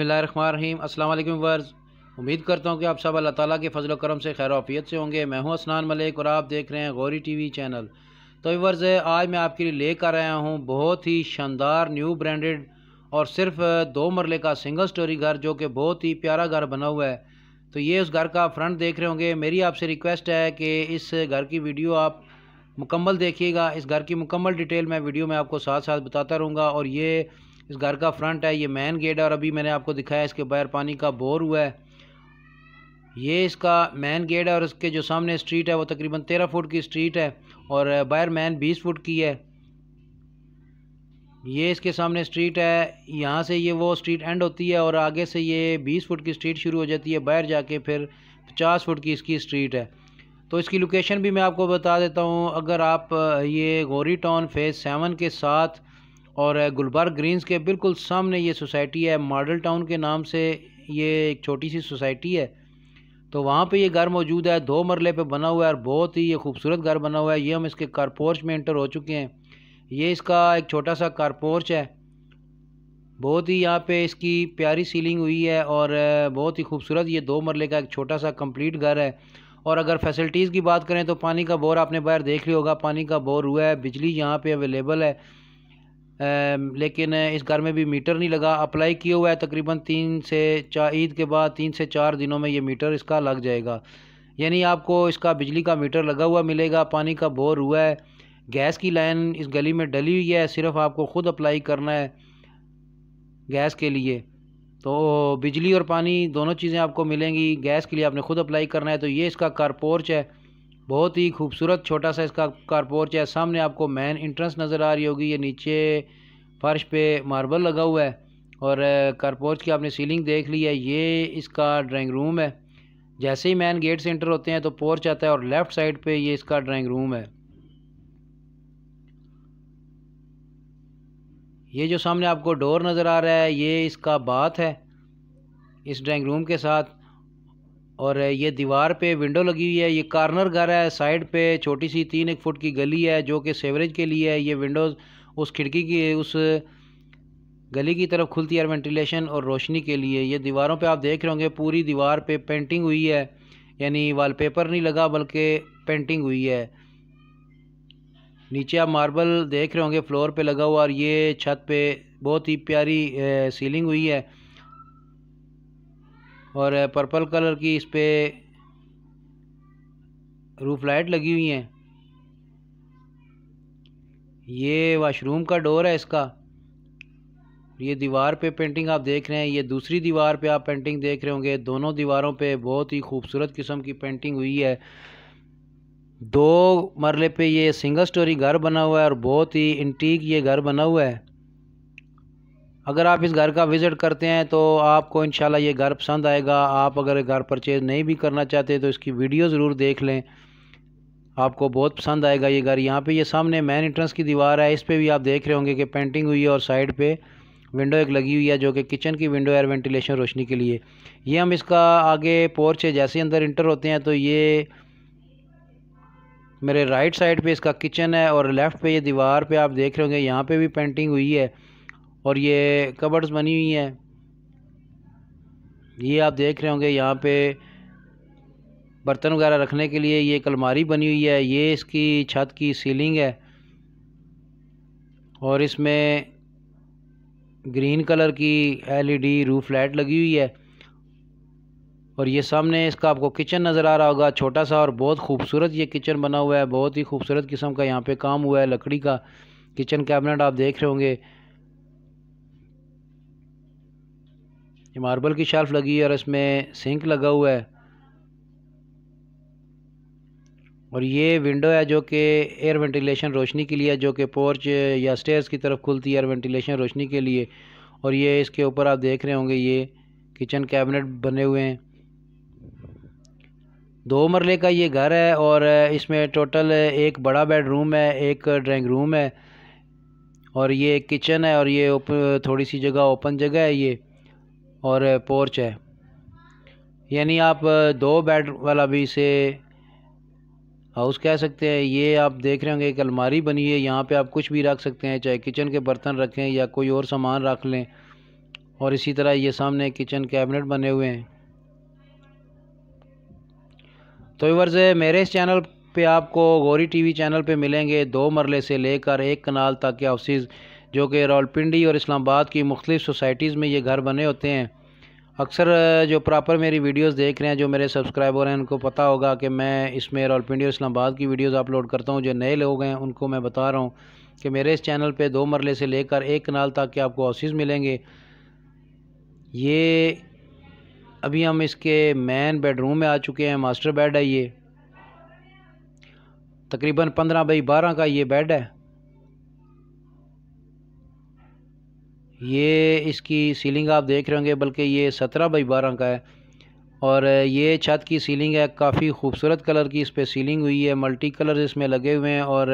बसमीम अल्लाम वर्ज़ उम्मीद करता हूँ कि आप सब अल्लाह ताला के फजल करम से खैर आफियत से होंगे मैं हूँ असनान मलिक और आप देख रहे हैं गौरी टीवी चैनल तो वर्ज़ आज मैं आपके लिए लेकर आया हूँ बहुत ही शानदार न्यू ब्रांडेड और सिर्फ दो मरले का सिंगल स्टोरी घर जो कि बहुत ही प्यारा घर बना हुआ है तो ये उस घर का फ्रंट देख रहे होंगे मेरी आपसे रिक्वेस्ट है कि इस घर की वीडियो आप मुकम्मल देखिएगा इस घर की मुकम्मल डिटेल मैं वीडियो में आपको साथ साथ बताता रहूँगा और ये इस घर का फ्रंट है ये मेन गेट है और अभी मैंने आपको दिखाया इसके बाहर पानी का बोर हुआ है ये इसका मेन गेट है और इसके जो सामने स्ट्रीट है वो तकरीबन तेरह फुट की स्ट्रीट है और बाहर मैन बीस फुट की है ये इसके सामने स्ट्रीट है यहाँ से ये वो स्ट्रीट एंड होती है और आगे से ये बीस फुट की स्ट्रीट शुरू हो जाती है बाहर जाके फिर पचास फुट की इसकी स्ट्रीट है तो इसकी लोकेशन भी मैं आपको बता देता हूँ अगर आप ये गोरी टाउन फेज़ सेवन के साथ और गुलबर्ग ग्रीन्स के बिल्कुल सामने ये सोसाइटी है मॉडल टाउन के नाम से ये एक छोटी सी सोसाइटी है तो वहाँ पे ये घर मौजूद है दो मरले पे बना हुआ है और बहुत ही ये खूबसूरत घर बना हुआ है ये हम इसके कारपोर्च में इंटर हो चुके हैं ये इसका एक छोटा सा कारपोर्च है बहुत ही यहाँ पे इसकी प्यारी सीलिंग हुई है और बहुत ही खूबसूरत ये दो मरले का एक छोटा सा कंप्लीट घर है और अगर फैसिलिटीज़ की बात करें तो पानी का बोर आपने बाहर देख लिया होगा पानी का बोर हुआ है बिजली यहाँ पर अवेलेबल है लेकिन इस घर में भी मीटर नहीं लगा अप्लाई किया हुआ है तकरीबन तीन से चार ईद के बाद तीन से चार दिनों में ये मीटर इसका लग जाएगा यानी आपको इसका बिजली का मीटर लगा हुआ मिलेगा पानी का बोर हुआ है गैस की लाइन इस गली में डली हुई है सिर्फ आपको ख़ुद अप्लाई करना है गैस के लिए तो बिजली और पानी दोनों चीज़ें आपको मिलेंगी गैस के लिए आपने ख़ुद अप्लाई करना है तो ये इसका कारपोर्च है बहुत ही खूबसूरत छोटा सा इसका कारपोर्च है सामने आपको मेन इंट्रेंस नज़र आ रही होगी ये नीचे फर्श पे मार्बल लगा हुआ है और कारपोर्च की आपने सीलिंग देख ली है ये इसका ड्राइंग रूम है जैसे ही मैन गेट से इंटर होते हैं तो पोर्च आता है और लेफ़्ट साइड पे ये इसका ड्राइंग रूम है ये जो सामने आपको डोर नज़र आ रहा है ये इसका बाथ है इस ड्राइंग रूम के साथ और ये दीवार पे विंडो लगी हुई है ये कार्नर घर है साइड पे छोटी सी तीन एक फुट की गली है जो कि सेवरेज के लिए है ये विंडोज़ उस खिड़की की उस गली की तरफ खुलती है वेंटिलेशन और रोशनी के लिए ये दीवारों पे आप देख रहे होंगे पूरी दीवार पे पेंटिंग हुई है यानी वॉलपेपर नहीं लगा बल्कि पेंटिंग हुई है नीचे आप मार्बल देख रहे होंगे फ्लोर पर लगा हुआ और ये छत पर बहुत ही प्यारी सीलिंग हुई है और पर्पल कलर की इस पर रूफ लाइट लगी हुई हैं ये वाशरूम का डोर है इसका ये दीवार पे पेंटिंग आप देख रहे हैं ये दूसरी दीवार पे आप पेंटिंग देख रहे होंगे दोनों दीवारों पे बहुत ही खूबसूरत किस्म की पेंटिंग हुई है दो मरले पे ये सिंगल स्टोरी घर बना हुआ है और बहुत ही इंटीक ये घर बना हुआ है अगर आप इस घर का विज़िट करते हैं तो आपको इन ये घर पसंद आएगा आप अगर घर परचेज़ नहीं भी करना चाहते तो इसकी वीडियो ज़रूर देख लें आपको बहुत पसंद आएगा ये घर यहाँ पे ये सामने मेन इंट्रेंस की दीवार है इस पर भी आप देख रहे होंगे कि पेंटिंग हुई है और साइड पे विंडो एक लगी हुई है जो कि किचन की विंडो है वेंटिलेशन रोशनी के लिए ये हम इसका आगे पोर्च है जैसे अंदर इंटर होते हैं तो ये मेरे राइट साइड पे इसका किचन है और लेफ़्ट पे ये दीवार पे आप देख रहे होंगे यहाँ पे भी पेंटिंग हुई है और ये कबर्स बनी हुई हैं ये आप देख रहे होंगे यहाँ पे बर्तन वगैरह रखने के लिए ये कलमारी बनी हुई है ये इसकी छत की सीलिंग है और इसमें ग्रीन कलर की एलईडी रूफ लाइट लगी हुई है और ये सामने इसका आपको किचन नज़र आ रहा होगा छोटा सा और बहुत खूबसूरत ये किचन बना हुआ है बहुत ही खूबसूरत किस्म का यहाँ पे काम हुआ है लकड़ी का किचन कैबिनेट आप देख रहे होंगे ये मार्बल की शेल्फ लगी है और इसमें सिंक लगा हुआ है और ये विंडो है जो कि एयर वेंटिलेशन रोशनी के लिए जो कि पोर्च या स्टेयर्स की तरफ खुलती है एयर वेंटिलेशन रोशनी के लिए और ये इसके ऊपर आप देख रहे होंगे ये किचन कैबिनेट बने हुए हैं दो मरले का ये घर है और इसमें टोटल एक बड़ा बेडरूम है एक ड्राइंग रूम है और ये किचन है और ये थोड़ी सी जगह ओपन जगह है ये और पोर्च है यानी आप दो बेड वाला भी इसे हाउस कह सकते हैं ये आप देख रहे होंगे एक अलमारी बनी है यहाँ पे आप कुछ भी रख सकते हैं चाहे किचन के बर्तन रखें या कोई और सामान रख लें और इसी तरह ये सामने किचन कैबिनेट बने हुए हैं तो वर्ज मेरे इस चैनल पे आपको गौरी टीवी चैनल पे मिलेंगे दो मरले से लेकर एक कनाल तक के हाउसेज़ जो कि रावलपिंडी और इस्लामाबाद की मुख्तफ़ सोसाइटीज़ में ये घर बने होते हैं अक्सर जो प्रॉपर मेरी वीडियोस देख रहे हैं जो मेरे सब्सक्राइबर हैं उनको पता होगा कि मैं इसमें रावलपिंडी और इस्लामाबाद की वीडियोस अपलोड करता हूँ जो नए लोग हैं उनको मैं बता रहा हूँ कि मेरे इस चैनल पे दो मरले से लेकर एक कनाल तक के आपको हाउसेज़ मिलेंगे ये अभी हम इसके मेन बेडरूम में आ चुके हैं मास्टर बेड है ये तकरीबन पंद्रह बाई बारह का ये बेड है ये इसकी सीलिंग आप देख रहे होंगे बल्कि ये सत्रह बाई बारह का है और ये छत की सीलिंग है काफ़ी खूबसूरत कलर की इस पर सीलिंग हुई है मल्टी कलर इसमें लगे हुए हैं और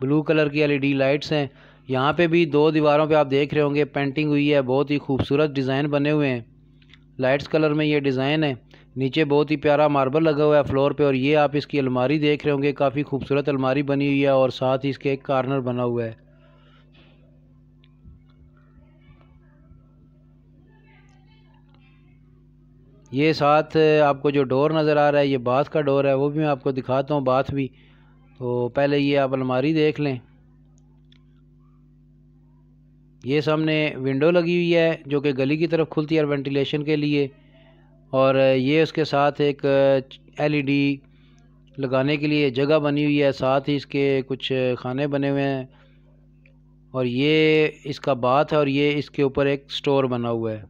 ब्लू कलर की एलईडी लाइट्स हैं यहाँ पे भी दो दीवारों पे आप देख रहे होंगे पेंटिंग हुई है बहुत ही खूबसूरत डिज़ाइन बने हुए हैं लाइट्स कलर में ये डिज़ाइन है नीचे बहुत ही प्यारा मार्बल लगा हुआ है फ्लोर पे और ये आप इसकी अलमारी देख रहे होंगे काफ़ी खूबसूरत अलमारी बनी हुई है और साथ ही इसके एक कार्नर बना हुआ है ये साथ आपको जो डोर नज़र आ रहा है ये बाथ का डोर है वो भी मैं आपको दिखाता हूँ बाथ भी तो पहले ये आप अलमारी देख लें ये सामने विंडो लगी हुई है जो कि गली की तरफ खुलती है वेंटिलेशन के लिए और ये उसके साथ एक एलईडी e लगाने के लिए जगह बनी हुई है साथ ही इसके कुछ खाने बने हुए हैं और ये इसका बाथ है और ये इसके ऊपर एक स्टोर बना हुआ है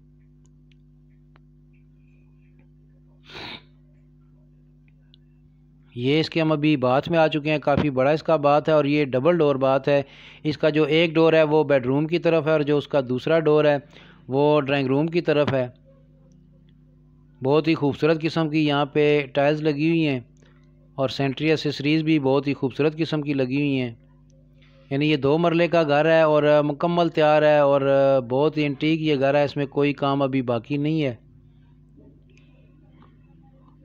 ये इसके हम अभी बाथ में आ चुके हैं काफ़ी बड़ा इसका बाथ है और ये डबल डोर बाथ है इसका जो एक डोर है वो बेडरूम की तरफ है और जो उसका दूसरा डोर है वो ड्राइंग रूम की तरफ है बहुत ही खूबसूरत किस्म की यहाँ पे टाइल्स लगी हुई हैं और सेंट्री एसेसरीज़ भी बहुत ही खूबसूरत किस्म की लगी हुई हैं यानी ये दो मरले का घर है और मुकम्मल तैयार है और बहुत ही इंटीक ये घर है इसमें कोई काम अभी बाकी नहीं है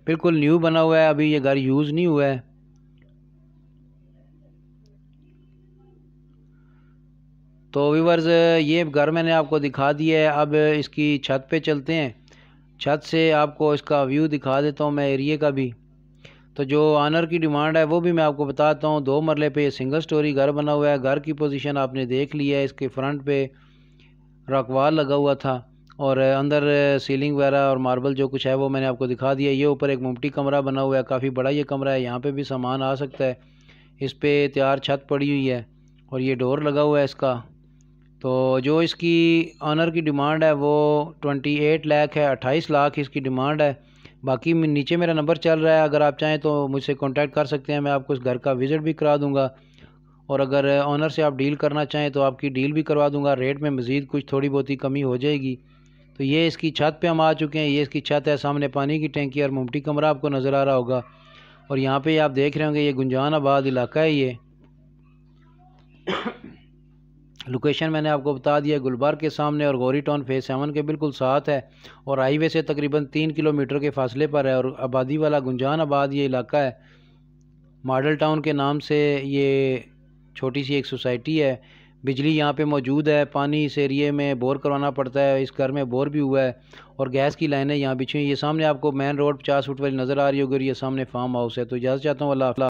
बिल्कुल न्यू बना हुआ है अभी ये घर यूज़ नहीं हुआ है तो व्यूवर्स ये घर मैंने आपको दिखा दिया है अब इसकी छत पे चलते हैं छत से आपको इसका व्यू दिखा देता हूँ मैं एरिए का भी तो जो आनर की डिमांड है वो भी मैं आपको बताता हूँ दो मरले पे ये सिंगल स्टोरी घर बना हुआ है घर की पोजीशन आपने देख ली है इसके फ्रंट पे रकवाल लगा हुआ था और अंदर सीलिंग वगैरह और मार्बल जो कुछ है वो मैंने आपको दिखा दिया ये ऊपर एक मुमटी कमरा बना हुआ है काफ़ी बड़ा ये कमरा है यहाँ पर भी सामान आ सकता है इस पर तैयार छत पड़ी हुई है और ये डोर लगा हुआ है इसका तो जो इसकी ऑनर की डिमांड है वो ट्वेंटी एट लाख है अट्ठाईस लाख इसकी डिमांड है बाकी नीचे मेरा नंबर चल रहा है अगर आप चाहें तो मुझसे कांटेक्ट कर सकते हैं मैं आपको इस घर का विज़िट भी करा दूंगा और अगर ऑनर से आप डील करना चाहें तो आपकी डील भी करवा दूंगा रेट में मज़ीद कुछ थोड़ी बहुत ही कमी हो जाएगी तो ये इसकी छत पे हम आ चुके हैं ये इसकी छत है सामने पानी की टेंकी और मुमटी कमरा आपको नज़र आ रहा होगा और यहाँ पे आप देख रहे होंगे ये गुंजान आबाद इलाका है ये लोकेशन मैंने आपको बता दिया गुलबार्ग के सामने और गौरी टाउन फेज सेवन के बिल्कुल साथ है और हाईवे से तकरीबन तीन किलोमीटर के फासले पर है और आबादी वाला गुंजान आबाद ये इलाका है मॉडल टाउन के नाम से ये छोटी सी एक सोसाइटी है बिजली यहाँ पे मौजूद है पानी इस एरिए में बोर करवाना पड़ता है इस घर में बोर भी हुआ है और गैस की लाइनें यहाँ बिछी हुई ये सामने आपको मेन रोड पचास फुट वाली नज़र आ रही होगी और ये सामने फार्म हाउस है तो इजाज़त चाहता हूँ अल्लाह